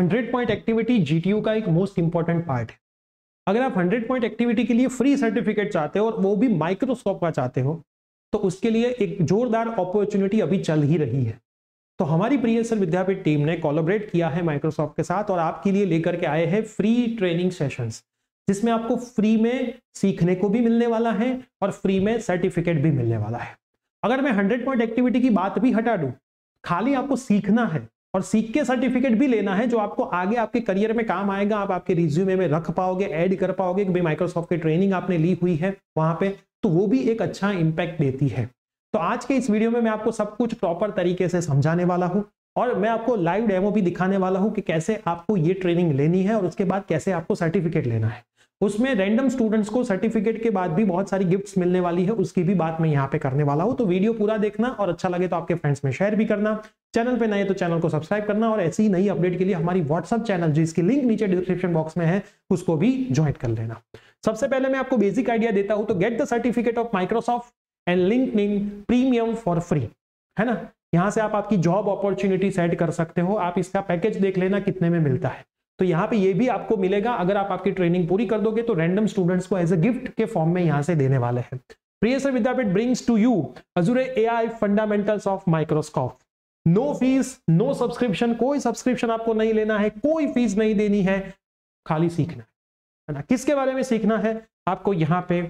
hundred point activity GTU का एक most important part है अगर आप हंड्रेड पॉइंट एक्टिविटी के लिए फ्री सर्टिफिकेट चाहते हो और वो भी माइक्रोस्कोप का चाहते हो तो उसके लिए एक जोरदार अपॉर्चुनिटी अभी चल ही रही है तो हमारी प्रियसर विद्यापीठ टीम ने कोलोबरेट किया है माइक्रोसॉफ्ट के साथ और आपके लिए लेकर के आए हैं फ्री ट्रेनिंग सेशंस जिसमें आपको फ्री में सीखने को भी मिलने वाला है और फ्री में सर्टिफिकेट भी मिलने वाला है अगर मैं हंड्रेड पॉइंट एक्टिविटी की बात भी हटा दूं खाली आपको सीखना है और सीख के सर्टिफिकेट भी लेना है जो आपको आगे आपके करियर में काम आएगा आप आपके रिज्यूमे में रख पाओगे ऐड कर पाओगे कि भाई माइक्रोसॉफ्ट की ट्रेनिंग आपने ली हुई है वहां पे तो वो भी एक अच्छा इम्पैक्ट देती है तो आज के इस वीडियो में मैं आपको सब कुछ प्रॉपर तरीके से समझाने वाला हूँ और मैं आपको लाइव डेमो भी दिखाने वाला हूँ कि कैसे आपको ये ट्रेनिंग लेनी है और उसके बाद कैसे आपको सर्टिफिकेट लेना है उसमें रैंडम स्टूडेंट्स को सर्टिफिकेट के बाद भी बहुत सारी गिफ्ट्स मिलने वाली है उसकी भी बात मैं यहाँ पे करने वाला हूँ तो वीडियो पूरा देखना और अच्छा लगे तो आपके फ्रेंड्स में शेयर भी करना चैनल पे नए तो चैनल को सब्सक्राइब करना और ऐसी ही नई अपडेट के लिए हमारी व्हाट्सअप चैनल जिसकी लिंक नीचे डिस्क्रिप्शन बॉक्स में है उसको भी ज्वाइन कर लेना सबसे पहले मैं आपको बेसिक आइडिया देता हूँ तो get the certificate of Microsoft and LinkedIn premium for free है ना यहाँ से आप आपकी जॉब अपॉर्चुनिटी सेट कर सकते हो आप इसका पैकेज देख लेना कितने में मिलता है तो यहाँ पे ये भी आपको मिलेगा अगर आप आपकी ट्रेनिंग पूरी कर दोगे तो रैंडम स्टूडेंट्स को एज अ गिफ्ट के फॉर्म में यहाँ से देने वाले हैं Priyas Vidyapeeth brings to you Azure AI fundamentals of microscope no fees no subscription कोई सब्सक्रिप्शन आपको नहीं लेना है कोई फीस नहीं देनी है खाली सीखना है ना किसके बारे में सीखना है आपको यहाँ पे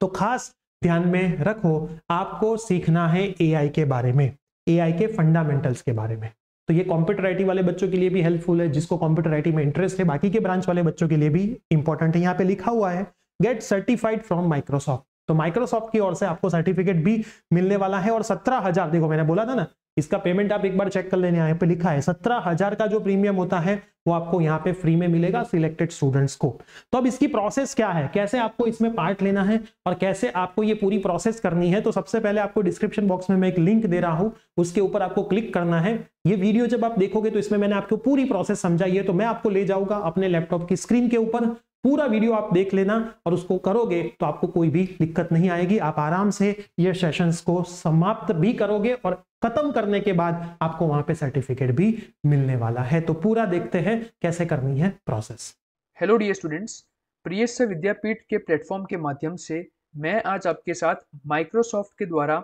तो खास ध्यान में रखो आपको सीखना है एआई के बारे में एआई के फंडामेंटल्स के बारे में तो ये कंप्यूटर आईटी वाले बच्चों के लिए भी हेल्पफुल है जिसको कंप्यूटर आईटी में इंटरेस्ट है बाकी के ब्रांच वाले बच्चों के लिए भी इंपॉर्टेंट है यहाँ पे लिखा हुआ है गेट सर्टिफाइड फ्रॉम माइक्रोसॉफ्ट तो माइक्रोसॉफ्ट की ओर से आपको सर्टिफिकेट भी मिलने वाला है और सत्रह हजार देखो मैंने बोला था ना इसका पेमेंट आप एक बार चेक कर लेने यहाँ पे लिखा है सत्रह हजार का जो प्रीमियम होता है वो आपको यहाँ पे फ्री में मिलेगा सिलेक्टेड स्टूडेंट्स को तो अब इसकी प्रोसेस क्या है कैसे आपको इसमें पार्ट लेना है और कैसे आपको ये पूरी प्रोसेस करनी है तो सबसे पहले आपको डिस्क्रिप्शन बॉक्स में मैं एक लिंक दे रहा हूँ उसके ऊपर आपको क्लिक करना है ये वीडियो जब आप देखोगे तो इसमें मैंने आपको पूरी प्रोसेस समझाई है तो मैं आपको ले जाऊंगा अपने लैपटॉप की स्क्रीन के ऊपर पूरा वीडियो आप देख लेना और उसको करोगे तो आपको कोई भी दिक्कत नहीं आएगी आप आराम से ये सेशंस को समाप्त भी करोगे और खत्म करने के बाद आपको वहां पे सर्टिफिकेट भी मिलने वाला है तो पूरा देखते हैं कैसे करनी है process hello dear students Priyas Vidyapeeth के प्लेटफॉर्म के माध्यम से मैं आज आपके साथ माइक्रोसॉफ्ट के द्वारा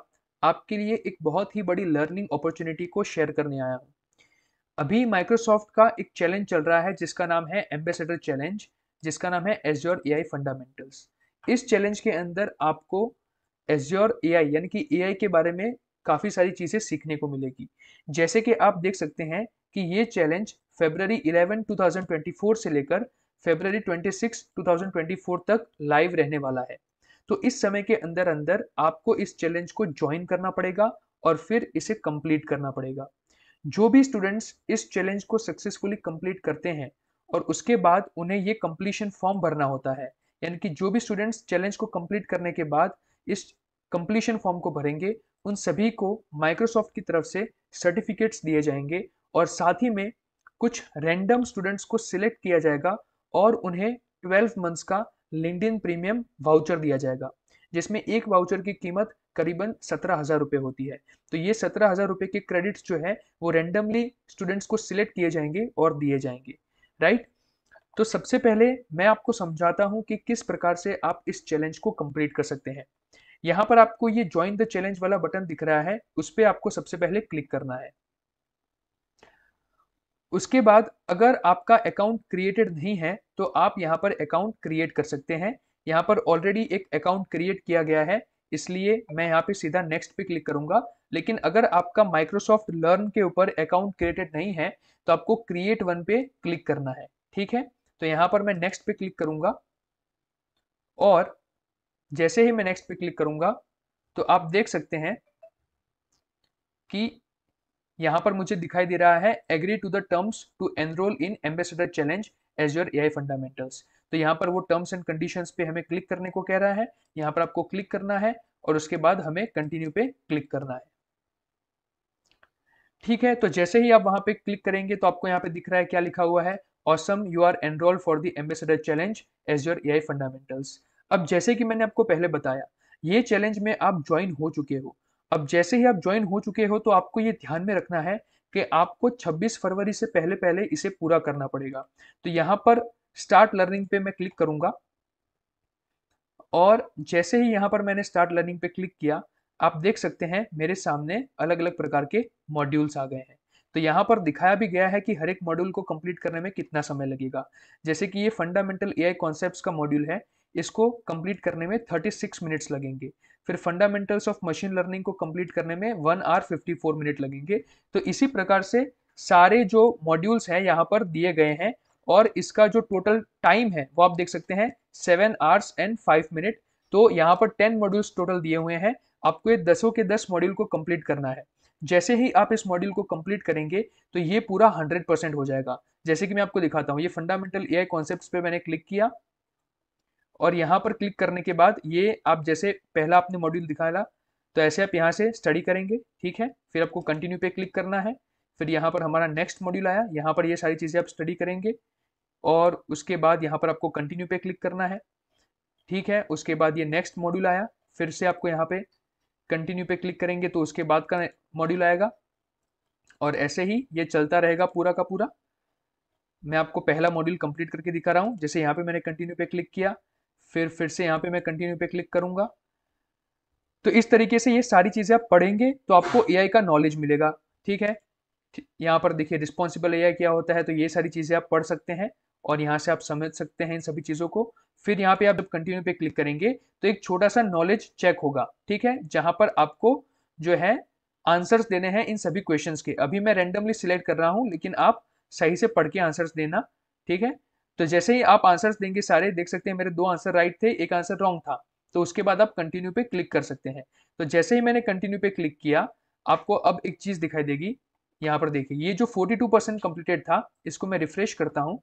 आपके लिए एक बहुत ही बड़ी लर्निंग अपॉर्चुनिटी को शेयर करने आया हूँ अभी माइक्रोसॉफ्ट का एक चैलेंज चल रहा है जिसका नाम है एम्बेसडर चैलेंज जिसका नाम है एजोर ए फंडामेंटल्स इस चैलेंज के अंदर आपको एजोर ए यानी कि ए के बारे में काफ़ी सारी चीज़ें सीखने को मिलेगी जैसे कि आप देख सकते हैं कि ये चैलेंज फेबररी 11 2024 से लेकर फेबररी 26 2024 तक लाइव रहने वाला है तो इस समय के अंदर अंदर आपको इस चैलेंज को ज्वाइन करना पड़ेगा और फिर इसे कंप्लीट करना पड़ेगा जो भी स्टूडेंट्स इस चैलेंज को सक्सेसफुली कंप्लीट करते हैं और उसके बाद उन्हें ये कंप्लीशन फॉर्म भरना होता है यानी कि जो भी स्टूडेंट्स चैलेंज को कंप्लीट करने के बाद इस कंप्लीशन फॉर्म को भरेंगे उन सभी को माइक्रोसॉफ्ट की तरफ से सर्टिफिकेट्स दिए जाएंगे और साथ ही में कुछ रैंडम स्टूडेंट्स को सिलेक्ट किया जाएगा और उन्हें 12 मंथ्स का लिंकडिन प्रीमियम वाउचर दिया जाएगा जिसमें एक वाउचर की कीमत करीबन सत्रह हज़ार रुपये होती है तो ये सत्रह हज़ार रुपये के क्रेडिट्स जो है वो रेंडमली स्टूडेंट्स को सिलेक्ट किए जाएंगे और दिए जाएंगे राइट तो सबसे पहले मैं आपको समझाता हूँ कि किस प्रकार से आप इस चैलेंज को कंप्लीट कर सकते हैं यहां पर आपको ये ज्वाइन द चैलेंज वाला बटन दिख रहा है उस पर आपको सबसे पहले क्लिक करना है उसके बाद अगर आपका अकाउंट क्रिएटेड नहीं है तो आप यहां पर अकाउंट क्रिएट कर सकते हैं यहां पर ऑलरेडी एक अकाउंट क्रिएट किया गया है इसलिए मैं यहाँ पे सीधा नेक्स्ट पे क्लिक करूंगा लेकिन अगर आपका माइक्रोसॉफ्ट लर्न के ऊपर अकाउंट क्रिएटेड नहीं है तो आपको क्रिएट वन पे क्लिक करना है ठीक है तो यहां पर मैं नेक्स्ट पे क्लिक करूंगा और जैसे ही मैं नेक्स्ट पे क्लिक करूंगा तो आप देख सकते हैं कि यहाँ पर मुझे दिखाई दे रहा है agree to the terms to enrol in ambassador challenge Azure AI fundamentals तो यहाँ पर वो टर्म्स एंड कंडीशन पे हमें क्लिक करने को कह रहा है यहाँ पर आपको क्लिक करना है और उसके बाद हमें कंटिन्यू पे क्लिक करना है ठीक है तो जैसे ही आप वहां पे क्लिक करेंगे तो आपको यहाँ पे दिख रहा है क्या लिखा हुआ है awesome you are enrol for the ambassador challenge Azure AI fundamentals अब जैसे कि मैंने आपको पहले बताया ये चैलेंज में आप ज्वाइन हो चुके हो अब जैसे ही आप ज्वाइन हो चुके हो तो आपको ये ध्यान में रखना है कि आपको 26 फरवरी से पहले पहले इसे पूरा करना पड़ेगा तो यहाँ पर स्टार्ट लर्निंग पे मैं क्लिक करूंगा और जैसे ही यहाँ पर मैंने स्टार्ट लर्निंग पे क्लिक किया आप देख सकते हैं मेरे सामने अलग अलग प्रकार के मॉड्यूल्स आ गए हैं तो यहाँ पर दिखाया भी गया है कि हर एक मॉड्यूल को कंप्लीट करने में कितना समय लगेगा जैसे कि ये फंडामेंटल एआई आई का मॉड्यूल है इसको कंप्लीट करने में 36 मिनट्स लगेंगे फिर फंडामेंटल्स ऑफ मशीन लर्निंग को कंप्लीट करने में वन आवर 54 मिनट लगेंगे तो इसी प्रकार से सारे जो मॉड्यूल्स हैं यहाँ पर दिए गए हैं और इसका जो टोटल टाइम है वो आप देख सकते हैं seven hours and five minute तो यहाँ पर टेन मॉड्यूल्स टोटल दिए हुए हैं आपको ये दसों के दस मॉड्यूल को कंप्लीट करना है जैसे ही आप इस मॉड्यूल को कंप्लीट करेंगे तो ये पूरा हंड्रेड परसेंट हो जाएगा जैसे कि मैं आपको दिखाता हूँ ये फंडामेंटल एआई आई पे मैंने क्लिक किया और यहाँ पर क्लिक करने के बाद ये आप जैसे पहला आपने मॉड्यूल दिखाया तो ऐसे आप यहाँ से स्टडी करेंगे ठीक है फिर आपको कंटिन्यू पे क्लिक करना है फिर यहाँ पर हमारा नेक्स्ट मॉड्यूल आया यहाँ पर ये सारी चीज़ें आप स्टडी करेंगे और उसके बाद यहाँ पर आपको कंटिन्यू पे क्लिक करना है ठीक है उसके बाद ये नेक्स्ट मॉड्यूल आया फिर से आपको यहाँ पे कंटिन्यू पे क्लिक करेंगे तो उसके बाद का मॉड्यूल आएगा और ऐसे ही ये चलता रहेगा पूरा का पूरा मैं आपको पहला मॉड्यूल कंप्लीट करके दिखा रहा हूँ जैसे यहाँ पे मैंने कंटिन्यू पे क्लिक किया फिर फिर से यहाँ पे मैं कंटिन्यू पे क्लिक करूंगा तो इस तरीके से ये सारी चीज़ें आप पढ़ेंगे तो आपको ए का नॉलेज मिलेगा ठीक है यहाँ पर देखिए रिस्पॉन्सिबल ए क्या होता है तो ये सारी चीज़ें आप पढ़ सकते हैं और यहाँ से आप समझ सकते हैं इन सभी चीज़ों को फिर यहाँ पे आप जब कंटिन्यू पे क्लिक करेंगे तो एक छोटा सा नॉलेज चेक होगा ठीक है जहां पर आपको जो है आंसर्स देने हैं इन सभी क्वेश्चन के अभी मैं रेंडमली सिलेक्ट कर रहा हूँ लेकिन आप सही से पढ़ के आंसर्स देना ठीक है तो जैसे ही आप आंसर्स देंगे सारे देख सकते हैं मेरे दो आंसर राइट थे एक आंसर रॉन्ग था तो उसके बाद आप कंटिन्यू पे क्लिक कर सकते हैं तो जैसे ही मैंने कंटिन्यू पे क्लिक किया आपको अब एक चीज़ दिखाई देगी यहाँ पर देखिए ये जो 42 परसेंट कंप्लीटेड था इसको मैं रिफ्रेश करता हूं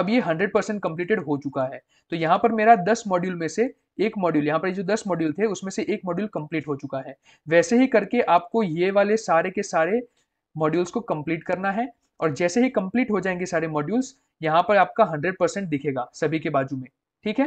अब ये 100 परसेंट कंप्लीटेड हो चुका है तो यहाँ पर मेरा 10 मॉड्यूल में से एक मॉड्यूल यहाँ पर जो 10 मॉड्यूल थे उसमें से एक मॉड्यूल कंप्लीट हो चुका है वैसे ही करके आपको ये वाले सारे के सारे मॉड्यूल्स को कंप्लीट करना है और जैसे ही कंप्लीट हो जाएंगे सारे मॉड्यूल्स यहाँ पर आपका हंड्रेड परसेंट दिखेगा सभी के बाजू में ठीक है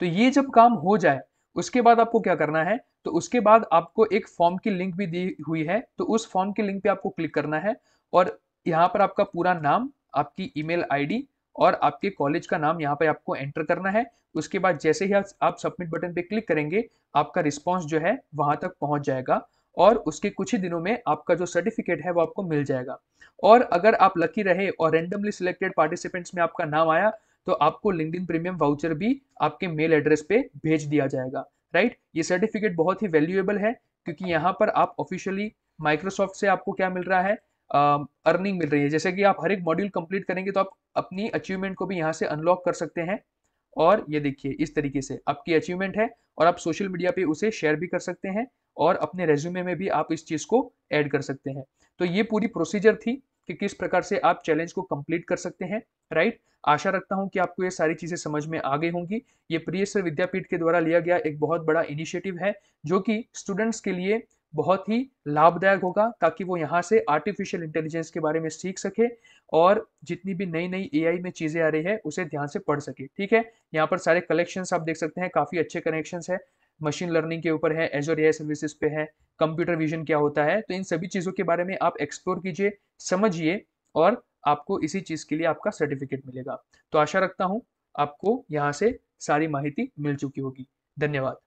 तो ये जब काम हो जाए उसके बाद आपको क्या करना है तो उसके बाद आपको एक फॉर्म की लिंक भी दी हुई है तो उस फॉर्म की लिंक पे आपको क्लिक करना है और यहाँ पर आपका पूरा नाम आपकी ईमेल आईडी और आपके कॉलेज का नाम यहाँ पर आपको एंटर करना है उसके बाद जैसे ही आप, सबमिट बटन पे क्लिक करेंगे आपका रिस्पॉन्स जो है वहां तक पहुंच जाएगा और उसके कुछ ही दिनों में आपका जो सर्टिफिकेट है वो आपको मिल जाएगा और अगर आप लकी रहे और रेंडमली सिलेक्टेड पार्टिसिपेंट्स में आपका नाम आया तो आपको लिंकड प्रीमियम वाउचर भी आपके मेल एड्रेस पे भेज दिया जाएगा राइट ये सर्टिफिकेट बहुत ही वैल्यूएबल है क्योंकि यहाँ पर आप ऑफिशियली माइक्रोसॉफ्ट से आपको क्या मिल रहा है अर्निंग uh, मिल रही है जैसे कि आप हर एक मॉड्यूल कंप्लीट करेंगे तो आप अपनी अचीवमेंट को भी यहाँ से अनलॉक कर सकते हैं और ये देखिए इस तरीके से आपकी अचीवमेंट है और आप सोशल मीडिया पे उसे शेयर भी कर सकते हैं और अपने रेज्यूमे में भी आप इस चीज़ को ऐड कर सकते हैं तो ये पूरी प्रोसीजर थी कि किस प्रकार से आप चैलेंज को कंप्लीट कर सकते हैं राइट आशा रखता हूं कि आपको ये सारी चीज़ें समझ में आ गई होंगी ये प्रियसर विद्यापीठ के द्वारा लिया गया एक बहुत बड़ा इनिशिएटिव है जो कि स्टूडेंट्स के लिए बहुत ही लाभदायक होगा ताकि वो यहाँ से आर्टिफिशियल इंटेलिजेंस के बारे में सीख सके और जितनी भी नई नई एआई में चीज़ें आ रही है उसे ध्यान से पढ़ सके ठीक है यहाँ पर सारे कलेक्शंस आप देख सकते हैं काफ़ी अच्छे कनेक्शंस है मशीन लर्निंग के ऊपर है एजोर ए सर्विसेज पे है कंप्यूटर विजन क्या होता है तो इन सभी चीज़ों के बारे में आप एक्सप्लोर कीजिए समझिए और आपको इसी चीज़ के लिए आपका सर्टिफिकेट मिलेगा तो आशा रखता हूँ आपको यहाँ से सारी माहिती मिल चुकी होगी धन्यवाद